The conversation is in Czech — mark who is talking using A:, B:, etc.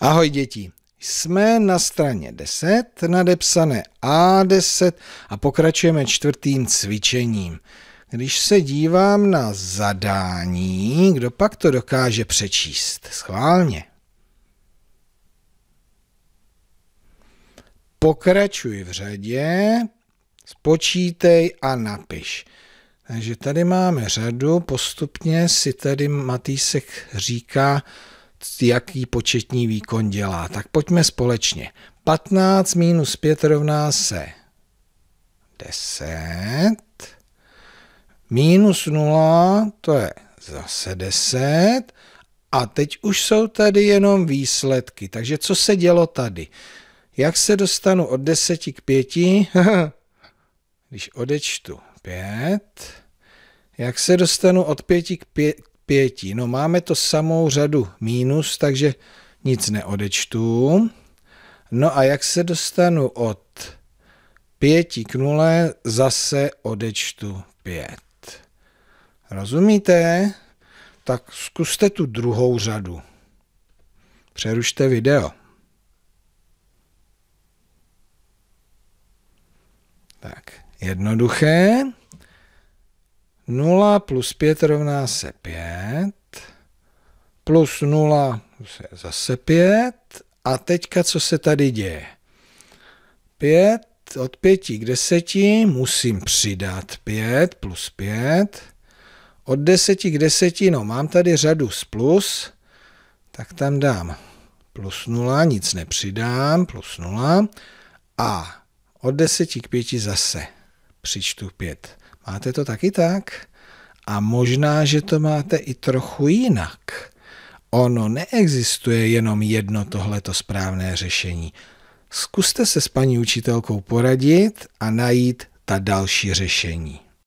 A: Ahoj děti, jsme na straně 10, nadepsané A10 a pokračujeme čtvrtým cvičením. Když se dívám na zadání, kdo pak to dokáže přečíst? Schválně. Pokračuj v řadě, spočítej a napiš. Takže tady máme řadu, postupně si tady Matýsek říká, jaký početní výkon dělá. Tak pojďme společně. 15 minus 5 rovná se 10. Minus 0, to je zase 10. A teď už jsou tady jenom výsledky. Takže co se dělo tady? Jak se dostanu od 10 k 5? Když odečtu 5. Jak se dostanu od 5 k, 5, pěti. No máme to samou řadu mínus, takže nic neodečtu. No a jak se dostanu od pěti k nule, zase odečtu pět. Rozumíte? Tak zkuste tu druhou řadu. Přerušte video. Tak, jednoduché. 0 plus 5 rovná se 5, plus 0 je zase 5 a teďka co se tady děje? 5 od 5 k 10 musím přidat 5 plus 5, od 10 k 10, no mám tady řadu z plus, tak tam dám plus 0, nic nepřidám, plus 0 a od 10 k 5 zase přičtu pět. Máte to taky tak? A možná, že to máte i trochu jinak. Ono neexistuje jenom jedno tohleto správné řešení. Zkuste se s paní učitelkou poradit a najít ta další řešení.